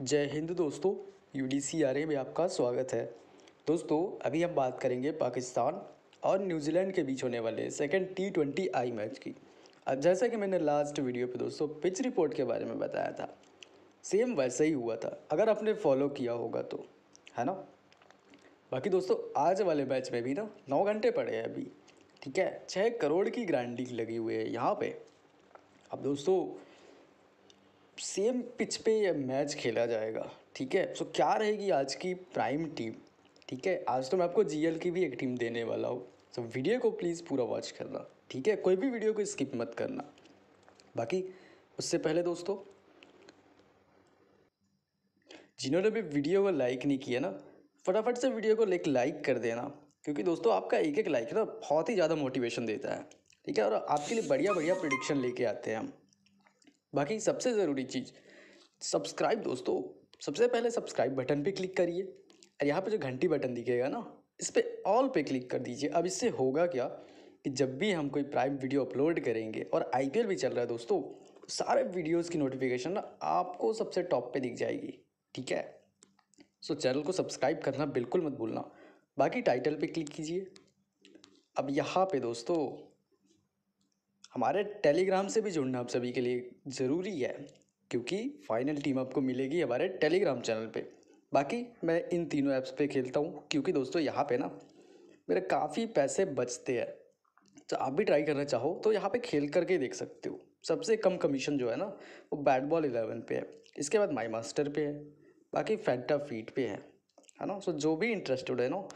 जय हिंद दोस्तों U D C R A में आपका स्वागत है दोस्तों अभी हम बात करेंगे पाकिस्तान और न्यूजीलैंड के बीच होने वाले second T twenty I match की अब जैसा कि मैंने लास्ट वीडियो पे दोस्तों पिच रिपोर्ट के बारे में बताया था सेम वैसा ही हुआ था अगर आपने फॉलो किया होगा तो है ना बाकी दोस्तों आज वाले मैच में भी ना नौ घंटे पड़े हैं अभी ठीक है छः करोड़ की ग्रैंड लगी हुई है यहाँ पर अब दोस्तों सेम पिच पे ये मैच खेला जाएगा ठीक है सो क्या रहेगी आज की प्राइम टीम ठीक है आज तो मैं आपको जीएल की भी एक टीम देने वाला हूँ सो वीडियो को प्लीज़ पूरा वॉच करना ठीक है कोई भी वीडियो को स्किप मत करना बाकी उससे पहले दोस्तों जिन्होंने भी वीडियो को लाइक नहीं किया ना फटाफट से वीडियो को एक लाइक कर देना क्योंकि दोस्तों आपका एक एक लाइक ना बहुत ही ज़्यादा मोटिवेशन देता है ठीक है और आपके लिए बढ़िया बढ़िया प्रडिक्शन लेके आते हैं हम बाकी सबसे ज़रूरी चीज़ सब्सक्राइब दोस्तों सबसे पहले सब्सक्राइब बटन पे क्लिक करिए और यहाँ पे जो घंटी बटन दिखेगा ना इस पर ऑल पे क्लिक कर दीजिए अब इससे होगा क्या कि जब भी हम कोई प्राइम वीडियो अपलोड करेंगे और आई भी चल रहा है दोस्तों तो सारे वीडियोज़ की नोटिफिकेशन ना आपको सबसे टॉप पर दिख जाएगी ठीक है सो चैनल को सब्सक्राइब करना बिल्कुल मत भूलना बाकी टाइटल पे क्लिक कीजिए अब यहाँ पे दोस्तों हमारे टेलीग्राम से भी जुड़ना आप सभी के लिए ज़रूरी है क्योंकि फाइनल टीम आपको मिलेगी हमारे टेलीग्राम चैनल पे बाकी मैं इन तीनों ऐप्स पे खेलता हूँ क्योंकि दोस्तों यहाँ पे ना मेरे काफ़ी पैसे बचते हैं तो आप भी ट्राई करना चाहो तो यहाँ पे खेल करके देख सकते हो सबसे कम कमीशन जो है ना वो बैट बॉल इलेवन पे है इसके बाद माई मास्टर पे है बाकी फैंटा फीट पे है है ना सो जो भी इंटरेस्टेड है ना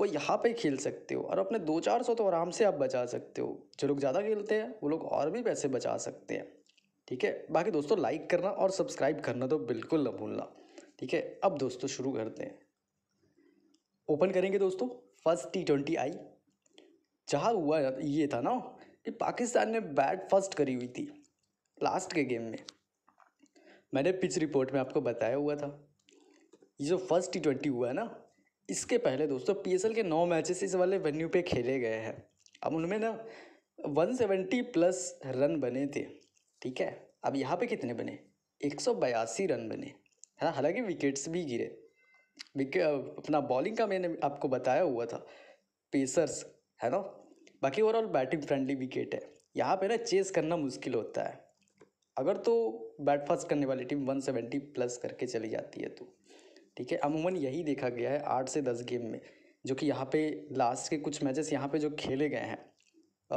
वो यहाँ पे खेल सकते हो और अपने दो चार सौ तो आराम से आप बचा सकते हो जो लोग ज़्यादा खेलते हैं वो लोग और भी पैसे बचा सकते हैं ठीक है बाकी दोस्तों लाइक करना और सब्सक्राइब करना तो बिल्कुल ना भूलना ठीक है अब दोस्तों शुरू करते हैं ओपन करेंगे दोस्तों फर्स्ट टी ट्वेंटी आई जहाँ हुआ ये था ना कि पाकिस्तान ने बैट फर्स्ट करी हुई थी लास्ट के गेम में मैंने पिच रिपोर्ट में आपको बताया हुआ था ये जो फर्स्ट टी ट्वेंटी हुआ है ना इसके पहले दोस्तों पी के नौ मैचेस इस वाले वेन्यू पे खेले गए हैं अब उनमें ना सेवेंटी प्लस रन बने थे ठीक है अब यहाँ पे कितने बने एक सौ बयासी रन बने है हाँ, ना हालांकि विकेट्स भी गिरे विके अपना बॉलिंग का मैंने आपको बताया हुआ था पेसर्स है ना बाकी ओवरऑल बैटिंग फ्रेंडली विकेट है यहाँ पे ना चेस करना मुश्किल होता है अगर तो बैट फास्ट करने वाली टीम वन प्लस करके चली जाती है तो ठीक है अमूमन यही देखा गया है आठ से दस गेम में जो कि यहाँ पे लास्ट के कुछ मैचेस यहाँ पे जो खेले गए हैं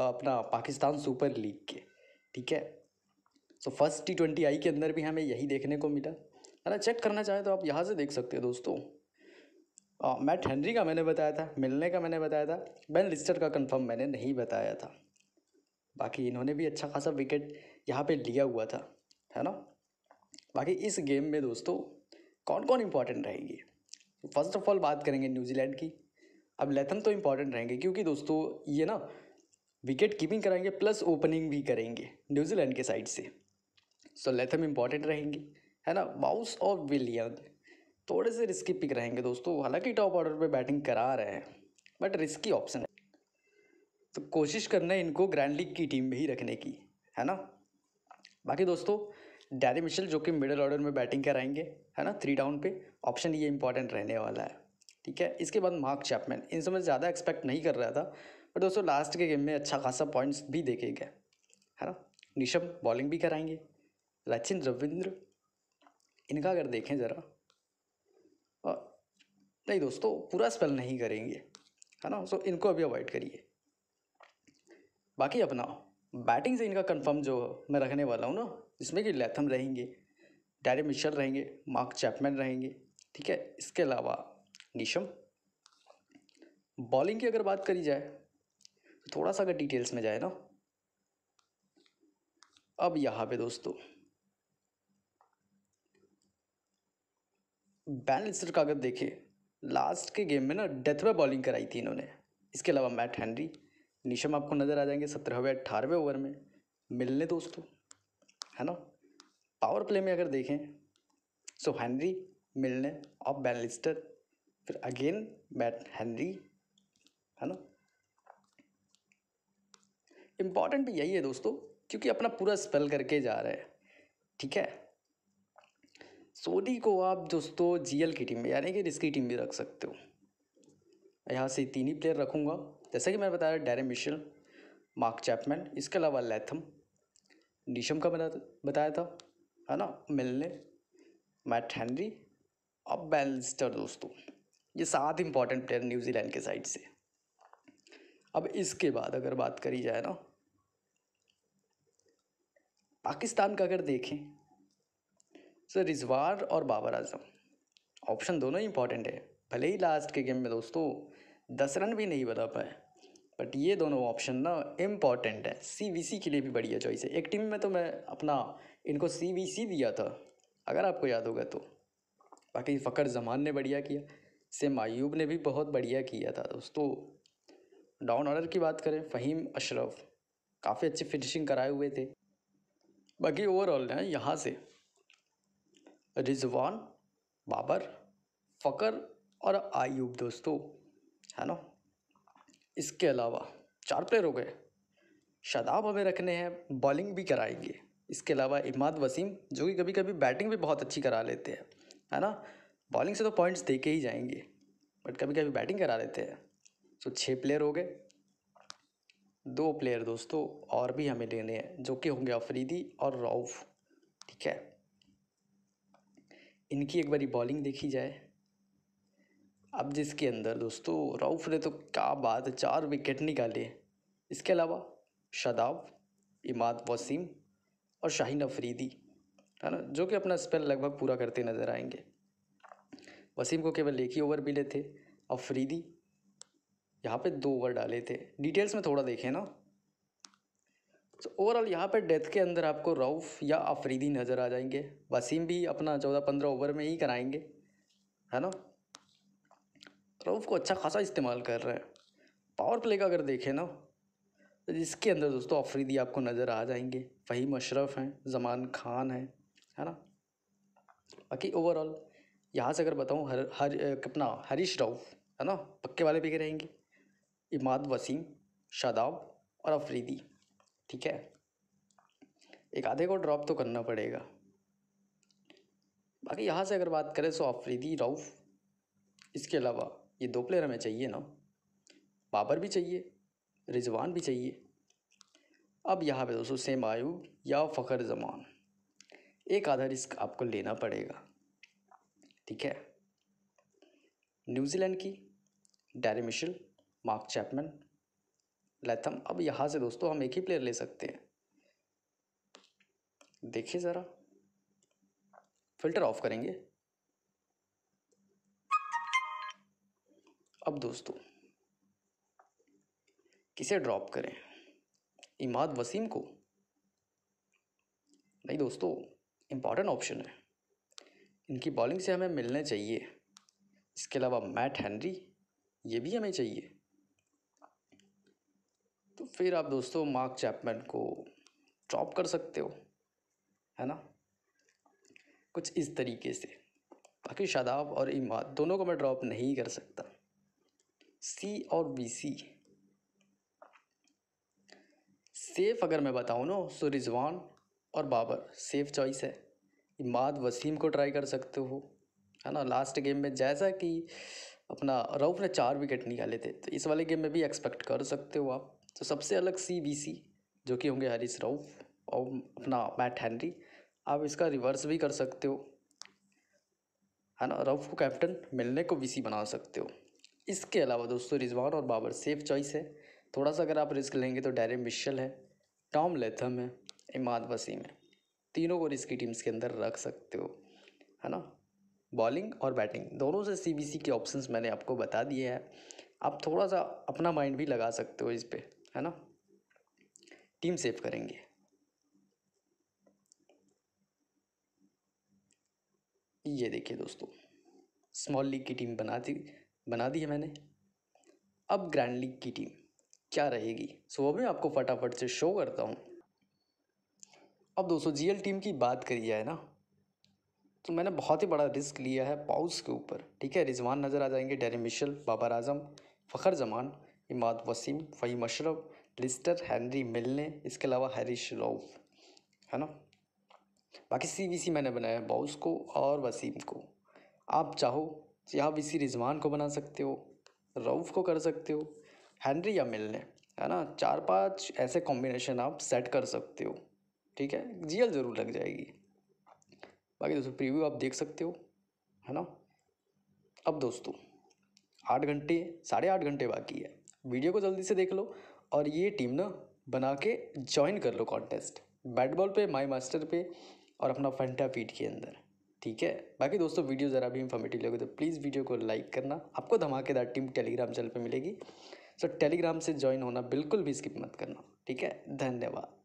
अपना पाकिस्तान सुपर लीग के ठीक है so first T twenty I के अंदर भी हमें यही देखने को मिला है ना चेक करना चाहें तो आप यहाँ से देख सकते हो दोस्तों आ, मैट हेनरी का मैंने बताया था मिलने का मैंने बताया था बेन लिस्टर का कन्फर्म मैंने नहीं बताया था बाकी इन्होंने भी अच्छा खासा विकेट यहाँ पर लिया हुआ था है ना बाकी इस गेम में दोस्तों कौन कौन इंपॉर्टेंट रहेंगे फर्स्ट ऑफ ऑल बात करेंगे न्यूजीलैंड की अब लेथम तो इम्पॉर्टेंट रहेंगे क्योंकि दोस्तों ये ना विकेट कीपिंग कराएंगे प्लस ओपनिंग भी करेंगे न्यूजीलैंड के साइड से सो लेथम इम्पॉर्टेंट रहेंगे है ना बाउस और विलियन थोड़े से रिस्की पिक रहेंगे दोस्तों हालांकि टॉप ऑर्डर पे बैटिंग करा रहे हैं बट रिस्की ऑप्शन है तो कोशिश करना है इनको ग्रैंड लीग की टीम में ही रखने की है ना बाकी दोस्तों डैरी मिशेल जो कि मिडल ऑर्डर में बैटिंग कराएंगे है ना थ्री डाउन पे ऑप्शन ये इंपॉर्टेंट रहने वाला है ठीक है इसके बाद मार्क चैपमैन इन समय ज़्यादा एक्सपेक्ट नहीं कर रहा था बट दोस्तों लास्ट के गेम में अच्छा खासा पॉइंट्स भी देखे गए है ना निशम बॉलिंग भी कराएंगे रचिन रविंद्र इनका अगर देखें ज़रा नहीं दोस्तों पूरा स्पेल नहीं करेंगे है ना सो इनको अभी अवॉइड करिए बाकी अपना बैटिंग से इनका कंफर्म जो मैं रखने वाला हूँ ना जिसमें कि लेथम रहेंगे डैरी मिशल रहेंगे मार्क चैपमैन रहेंगे ठीक है इसके अलावा नीशम बॉलिंग की अगर बात करी जाए तो थोड़ा सा अगर डिटेल्स में जाए ना अब यहाँ पे दोस्तों बैन लिस्टर का अगर देखें लास्ट के गेम में ना डेथ में बॉलिंग कराई थी इन्होंने इसके अलावा मैट हैंनरी निशम आपको नज़र आ जाएंगे सत्रहवें अट्ठारहवें ओवर में मिलने दोस्तों है ना पावर प्ले में अगर देखें सो हैनरी मिलने ऑफ बैलिस्टर फिर अगेन बैट हैनरी है ना इम्पॉर्टेंट भी यही है दोस्तों क्योंकि अपना पूरा स्पेल करके जा रहे हैं ठीक है सोनी को आप दोस्तों जीएल की टीम में यानी कि रिस्की टीम भी रख सकते हो यहाँ से तीन ही प्लेयर रखूँगा जैसा कि मैंने बताया डेरे मिशल मार्क चैपमैन इसके अलावा लेथम डीशम का बना बताया था है ना मिलने मैट हैंनरी और बैलिस्टर दोस्तों ये सात इंपॉर्टेंट प्लेयर न्यूजीलैंड के साइड से अब इसके बाद अगर बात करी जाए ना पाकिस्तान का अगर देखें तो रिजवार और बाबर आजम ऑप्शन दोनों ही इंपॉर्टेंट है भले ही लास्ट के गेम में दोस्तों दस रन भी नहीं बना पाए बट ये दोनों ऑप्शन ना इम्पॉर्टेंट है सी के लिए भी बढ़िया चॉइस है एक टीम में तो मैं अपना इनको सी दिया था अगर आपको याद होगा तो बाकी फ़कर जमान ने बढ़िया किया सेम आयूब ने भी बहुत बढ़िया किया था दोस्तों डाउन ऑर्डर की बात करें फ़हीम अशरफ काफ़ी अच्छी फिनिशिंग कराए हुए थे बाकी ओवरऑल ना यहाँ से रिजवान बाबर फ़कर और आयूब दोस्तों है ना इसके अलावा चार प्लेयर हो गए शादाब हमें रखने हैं बॉलिंग भी कराएंगे इसके अलावा इमाद वसीम जो कि कभी कभी बैटिंग भी बहुत अच्छी करा लेते हैं है ना बॉलिंग से तो पॉइंट्स दे के ही जाएंगे बट कभी कभी बैटिंग करा लेते हैं सो छः प्लेयर हो गए दो प्लेयर दोस्तों और भी हमें लेने हैं जो कि होंगे अफरीदी और रऊफ़ ठीक है इनकी एक बारी बॉलिंग देखी जाए अब जिसके अंदर दोस्तों राउफ ने तो क्या बात है चार विकेट निकाले इसके अलावा शदाब इमाद वसीम और शाहीन अफरीदी है ना जो कि अपना स्पेल लगभग पूरा करते नज़र आएंगे वसीम को केवल एक ही ओवर मिले थे अफरीदी यहाँ पे दो ओवर डाले थे डिटेल्स में थोड़ा देखें ना तो ओवरऑल यहाँ पर डेथ के अंदर आपको रऊफ या अफरीदी नज़र आ जाएंगे वसीम भी अपना चौदह पंद्रह ओवर में ही कराएंगे है ना रऊफ़ को अच्छा खासा इस्तेमाल कर रहे हैं पावर प्ले का अगर देखें ना तो जिसके अंदर दोस्तों अफरीदी आपको नज़र आ जाएंगे फ़हीम अशरफ हैं जमान खान हैं है ना बाकी ओवरऑल यहाँ से अगर बताऊँ हर हर अपना हरीश राउफ है ना पक्के वाले पे रहेंगे इमाद वसीम शादाब और अफरीदी ठीक है एक आधे को ड्रॉप तो करना पड़ेगा बाकी यहाँ से अगर बात करें तो आफरीदी रऊफ़ इसके अलावा ये दो प्लेयर हमें चाहिए ना बाबर भी चाहिए रिजवान भी चाहिए अब यहाँ पे दोस्तों सेम आयु या फ़खर जमान एक आधा रिस्क आपको लेना पड़ेगा ठीक है न्यूजीलैंड की Daryl Mitchell Mark Chapman Latham अब यहाँ से दोस्तों हम एक ही प्लेयर ले सकते हैं देखिए ज़रा फिल्टर ऑफ करेंगे अब दोस्तों किसे ड्रॉप करें इमाद वसीम को नहीं दोस्तों इम्पॉर्टेंट ऑप्शन है इनकी बॉलिंग से हमें मिलने चाहिए इसके अलावा मैट हेनरी ये भी हमें चाहिए तो फिर आप दोस्तों मार्क चैपमैन को ड्रॉप कर सकते हो है ना कुछ इस तरीके से बाकी शादाब और इमाद दोनों को मैं ड्रॉप नहीं कर सकता सी और बी सी सेफ अगर मैं बताऊँ ना सो तो रिजवान और बाबर सेफ चॉइस है इमाद वसीम को ट्राई कर सकते हो है ना लास्ट गेम में जैसा कि अपना रऊफ ने चार विकेट निकाले थे तो इस वाले गेम में भी एक्सपेक्ट कर सकते हो आप तो सबसे अलग सी बी सी जो कि होंगे हरीश रऊफ और अपना मैट हैनरी आप इसका रिवर्स भी कर सकते हो है ना रऊफ को कैप्टन मिलने को बी सी बना सकते हो इसके अलावा दोस्तों रिजवान और बाबर सेफ चॉइस है थोड़ा सा अगर आप रिस्क लेंगे तो डैरे मिशल है टॉम लेथम है इमाद वसीम है तीनों को रिस्की टीम्स के अंदर रख सकते हो है ना बॉलिंग और बैटिंग दोनों से सीबीसी के ऑप्शंस मैंने आपको बता दिए हैं आप थोड़ा सा अपना माइंड भी लगा सकते हो इस पर है ना टीम सेफ करेंगे ये देखिए दोस्तों स्मॉल लीग की टीम बना दी बना दी है मैंने अब ग्रैंड लीग की टीम क्या रहेगी सो वो मैं आपको फटाफट से शो करता हूँ अब दोस्तों जीएल टीम की बात करी जाए ना तो मैंने बहुत ही बड़ा रिस्क लिया है पाउस के ऊपर ठीक है रिजवान नज़र आ जाएंगे Daryl Mitchell Babar Azam Fakhar Zaman Imad Wasim Faheem Ashraf Lister Henry मिलने इसके अलावा हैरिश रऊफ है ना बाकी सी मैंने बनाया है बाउस को और वसीम को आप चाहो जी तो आप इसी रिजवान को बना सकते हो रऊफ़ को कर सकते हो हैंनरी या मिलने है ना चार पांच ऐसे कॉम्बिनेशन आप सेट कर सकते हो ठीक है जीएल ज़रूर लग जाएगी बाकी दोस्तों प्रीव्यू आप देख सकते हो है ना अब दोस्तों आठ घंटे साढ़े आठ घंटे बाकी है वीडियो को जल्दी से देख लो और ये टीम ना बना के ज्वाइन कर लो कॉन्टेस्ट बैट बॉल पर माई मास्टर पे और अपना फंटा पीट के अंदर ठीक है बाकी दोस्तों वीडियो ज़रा भी इन्फॉर्मेटिव लगे तो प्लीज़ वीडियो को लाइक करना आपको धमाकेदार टीम टेलीग्राम चैनल पर मिलेगी सो टेलीग्राम से ज्वाइन होना बिल्कुल भी स्किप मत करना ठीक है धन्यवाद